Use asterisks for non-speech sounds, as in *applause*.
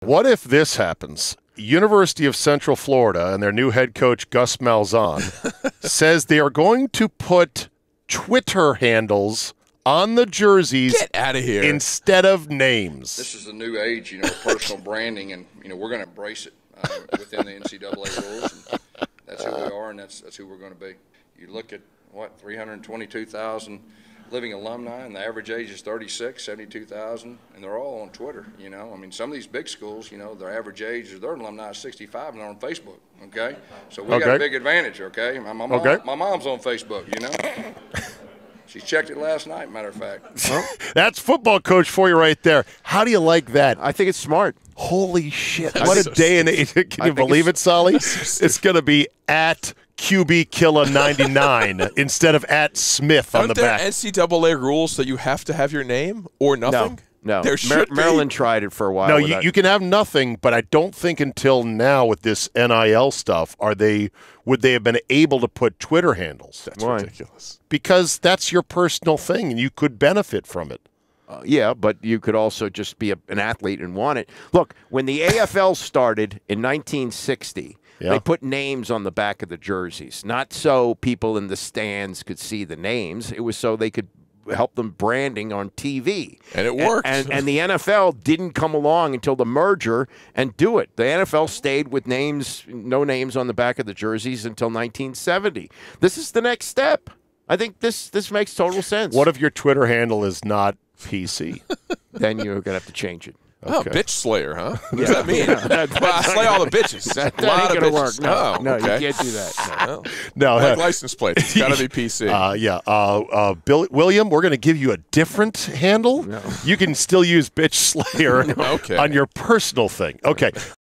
What if this happens? University of Central Florida and their new head coach Gus Malzahn *laughs* says they are going to put Twitter handles on the jerseys. Get out of here! Instead of names. This is the new age, you know, personal branding, and you know we're going to embrace it uh, within the NCAA rules. that's who we are, and that's that's who we're going to be. You look at what 322,000 living alumni, and the average age is 36, 72,000, and they're all on Twitter. You know, I mean, some of these big schools, you know, their average age is their alumni is 65, and they're on Facebook. Okay, so we okay. got a big advantage. Okay, my, my, mom, my mom's on Facebook. You know. She checked it last night, matter of fact. that's football coach for you right there. How do you like that? I think it's smart. Holy shit. What a so day and age. Can I you believe it, Solly? So *laughs* it's going to be at QB Killer 99 *laughs* instead of at Smith Aren't on the back. Aren't there NCAA rules that you have to have your name or nothing? No. no. There Mar- Maryland tried it for a while. No, you, you can have nothing, but I don't think until now with this NIL stuff are they would they have been able to put Twitter handles? That's Why? ridiculous. Because that's your personal thing, and you could benefit from it. Uh, yeah, but you could also just be a, an athlete and want it. Look, when the AFL started in 1960, yeah. They put names on the back of the jerseys, not so people in the stands could see the names. It was so they could help them branding on TV. And it worked. And, and, and, the NFL didn't come along until the merger and do it. The NFL stayed with names, no names on the back of the jerseys until 1970. This is the next step. I think this this makes total sense. What if your Twitter handle is not PC? *laughs* then you're gonna have to change it. Oh, bitch slayer, huh? *laughs* What does that mean? *laughs* Yeah. well, I slay all the bitches. That, that ain't gonna work. No, oh, no, okay. you can't do that. *laughs* No, no. no like uh, license plate. It's got to be PC. Uh, yeah, uh, uh, Bill, William, we're gonna give you a different handle. No. You can still use bitch slayer okay. on your personal thing. Okay.